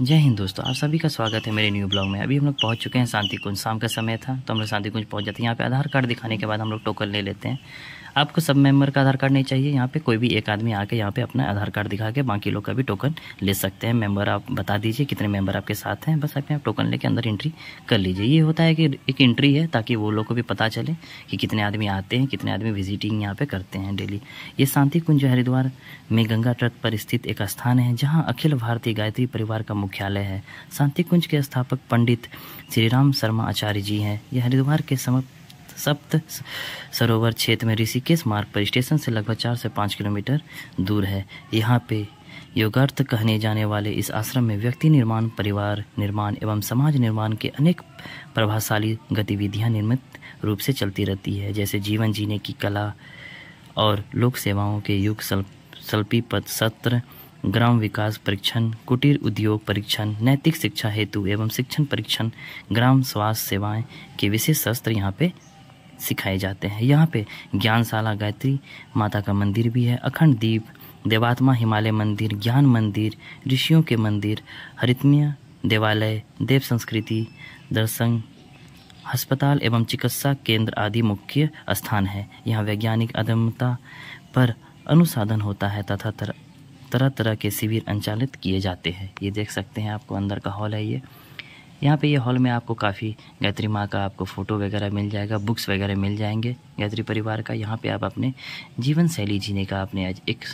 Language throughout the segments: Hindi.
जय हिंद दोस्तों आप सभी का स्वागत है मेरे न्यू ब्लॉग में अभी हम लोग पहुंच चुके हैं शांति कुंज शाम का समय था तो हम लोग शांति कुंज पहुँच जाते हैं यहाँ पे आधार कार्ड दिखाने के बाद हम लोग टोकन ले लेते हैं आपको सब मेंबर का आधार कार्ड नहीं चाहिए यहाँ पे कोई भी एक आदमी आके यहाँ पे अपना आधार कार्ड दिखा के बाकी लोग का भी टोकन ले सकते हैं मेंबर आप बता दीजिए कितने मेंबर आपके साथ हैं बस आप यहाँ टोकन लेके अंदर एंट्री कर लीजिए ये होता है कि एक एंट्री है ताकि वो लोग को भी पता चले कि कितने आदमी आते हैं कितने आदमी विजिटिंग यहाँ पे करते हैं डेली ये शांति कुंज हरिद्वार में गंगा तट पर स्थित एक स्थान है जहाँ अखिल भारतीय गायत्री परिवार का मुख्यालय है शांति कुंज के स्थापक पंडित श्री राम शर्मा आचार्य जी हैं यह हरिद्वार के समर्प सप्त सरोवर क्षेत्र में ऋषिकेश मार्ग पर स्टेशन से लगभग चार से पाँच किलोमीटर दूर है यहाँ पे योगार्थ कहने जाने वाले इस आश्रम में व्यक्ति निर्माण परिवार निर्माण एवं समाज निर्माण के अनेक प्रभावशाली गतिविधियाँ निर्मित रूप से चलती रहती है जैसे जीवन जीने की कला और लोक सेवाओं के युग सल्पी पद सत्र ग्राम विकास परीक्षण कुटीर उद्योग परीक्षण नैतिक शिक्षा हेतु एवं शिक्षण परीक्षण ग्राम स्वास्थ्य सेवाएं के विशेष शस्त्र यहाँ पे सिखाए जाते हैं यहाँ पे ज्ञानशाला गायत्री माता का मंदिर भी है अखंड दीप देवात्मा हिमालय मंदिर ज्ञान मंदिर ऋषियों के मंदिर हरितमय देवालय देव संस्कृति दर्शन अस्पताल एवं चिकित्सा केंद्र आदि मुख्य स्थान है यहाँ वैज्ञानिक अदम्यता पर अनुसाधन होता है तथा तरह तरह के शिविर संचालित किए जाते हैं ये देख सकते हैं आपको अंदर का हॉल है ये यहाँ पे ये हॉल में आपको काफ़ी गायत्री माँ का आपको फ़ोटो वगैरह मिल जाएगा बुक्स वगैरह मिल जाएंगे गायत्री परिवार का यहाँ पे आप अपने जीवन शैली जीने का अपने एक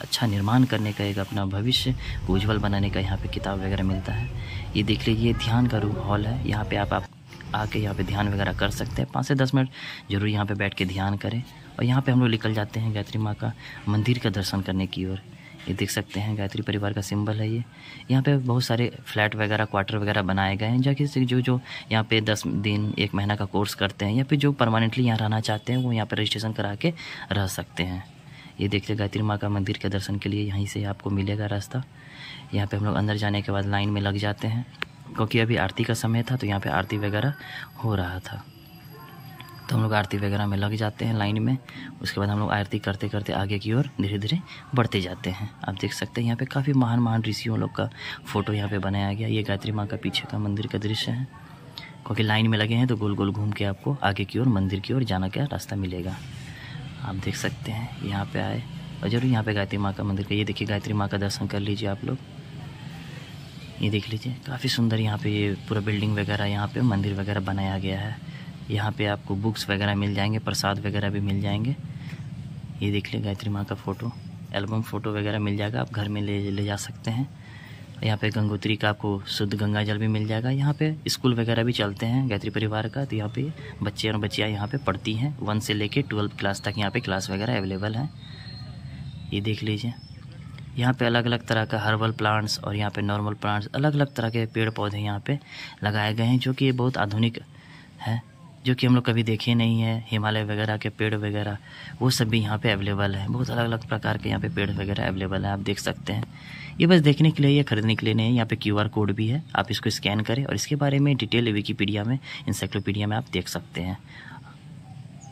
अच्छा निर्माण करने का एक अपना भविष्य उज्ज्वल बनाने का यहाँ पे किताब वगैरह मिलता है ये देख लीजिए ध्यान का रूप हॉल है यहाँ पर आप आप आके यहाँ पर ध्यान वगैरह कर सकते हैं पाँच से दस मिनट जरूर यहाँ पर बैठ के ध्यान करें और यहाँ पर हम लोग निकल जाते हैं गायत्री माँ का मंदिर का दर्शन करने की ओर ये देख सकते हैं गायत्री परिवार का सिंबल है ये यहाँ पे बहुत सारे फ्लैट वगैरह क्वार्टर वगैरह बनाए गए हैं जहाँ से जो जो यहाँ पे दस दिन एक महीना का कोर्स करते हैं या फिर जो परमानेंटली यहाँ रहना चाहते हैं वो यहाँ पर रजिस्ट्रेशन करा के रह सकते हैं ये देखते गायत्री माँ का मंदिर के दर्शन के लिए यहीं से आपको मिलेगा रास्ता यहाँ पर हम लोग अंदर जाने के बाद लाइन में लग जाते हैं क्योंकि अभी आरती का समय था तो यहाँ पर आरती वगैरह हो रहा था तो हम लोग आरती वगैरह में लग जाते हैं लाइन में उसके बाद हम लोग आरती करते करते आगे की ओर धीरे धीरे बढ़ते जाते हैं आप देख सकते हैं यहाँ पे काफ़ी महान महान ऋषियों लोग का फ़ोटो यहाँ पे बनाया गया ये गायत्री माँ का पीछे का मंदिर का दृश्य है क्योंकि लाइन में लगे हैं तो गोल गोल घूम के आपको आगे की ओर मंदिर की ओर जाना का रास्ता मिलेगा आप देख सकते हैं यहाँ पर आए और ज़रूर यहाँ पर गायत्री माँ का मंदिर का ये देखिए गायत्री माँ का दर्शन कर लीजिए आप लोग ये देख लीजिए काफ़ी सुंदर यहाँ पर ये पूरा बिल्डिंग वगैरह यहाँ पर मंदिर वगैरह बनाया गया है यहाँ पे आपको बुक्स वगैरह मिल जाएंगे प्रसाद वगैरह भी मिल जाएंगे ये देख लें गायत्री माँ का फ़ोटो एल्बम फ़ोटो वगैरह मिल जाएगा आप घर में ले ले जा सकते हैं यहाँ पे गंगोत्री का आपको शुद्ध गंगा जल भी मिल जाएगा यहाँ पे स्कूल वगैरह भी चलते हैं गायत्री परिवार का तो यहाँ पे बच्चे और बच्चियाँ यहाँ पे पढ़ती हैं वन से लेके ट्वेल्थ क्लास तक यहाँ पे क्लास वगैरह अवेलेबल हैं ये देख लीजिए यहाँ पे अलग अलग तरह का हर्बल प्लांट्स और यहाँ पे नॉर्मल प्लांट्स अलग अलग तरह के पेड़ पौधे यहाँ पर लगाए गए हैं जो कि ये बहुत आधुनिक है जो कि हम लोग कभी देखे नहीं है हिमालय वगैरह के पेड़ वगैरह वो सब भी यहाँ पे अवेलेबल है बहुत अलग अलग प्रकार के यहाँ पे पेड़ वगैरह अवेलेबल है आप देख सकते हैं ये बस देखने के लिए या खरीदने के लिए नहीं है यहाँ पे क्यूआर कोड भी है आप इसको स्कैन करें और इसके बारे में डिटेल विकीपीडिया में इंसाइक्लोपीडिया में आप देख सकते हैं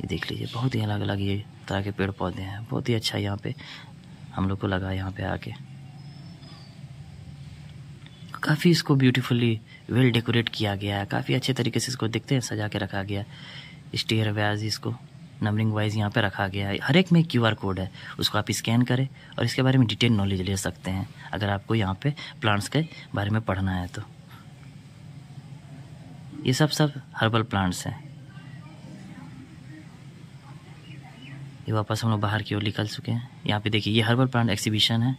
ये देख लीजिए बहुत ही अलग अलग ये तरह के पेड़ पौधे हैं बहुत ही अच्छा यहाँ पर हम लोग को लगा यहाँ पर आके काफ़ी इसको ब्यूटीफुली वेल डेकोरेट किया गया है काफ़ी अच्छे तरीके से इसको देखते हैं सजा के रखा गया है स्टेयर वाइज इसको नंबरिंग वाइज यहाँ पे रखा गया है हर एक में क्यू कोड है उसको आप स्कैन करें और इसके बारे में डिटेल नॉलेज ले सकते हैं अगर आपको यहाँ पे प्लांट्स के बारे में पढ़ना है तो ये सब सब हर्बल प्लांट्स हैं ये वापस हम लोग बाहर की ओर निकल चुके हैं यहाँ पे देखिए ये हर्बल प्लांट एग्जीबिशन है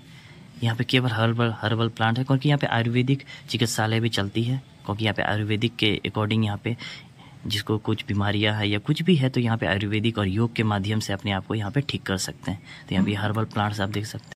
यहाँ पे केवल हर्बल हर्बल प्लांट है क्योंकि यहाँ पे आयुर्वेदिक चिकित्सालय भी चलती है क्योंकि यहाँ पे आयुर्वेदिक के अकॉर्डिंग यहाँ पे जिसको कुछ बीमारियाँ है या कुछ भी है तो यहाँ पे आयुर्वेदिक और योग के माध्यम से अपने आप को यहाँ पे ठीक कर सकते हैं तो यहाँ पे हर्बल प्लांट्स आप देख सकते हैं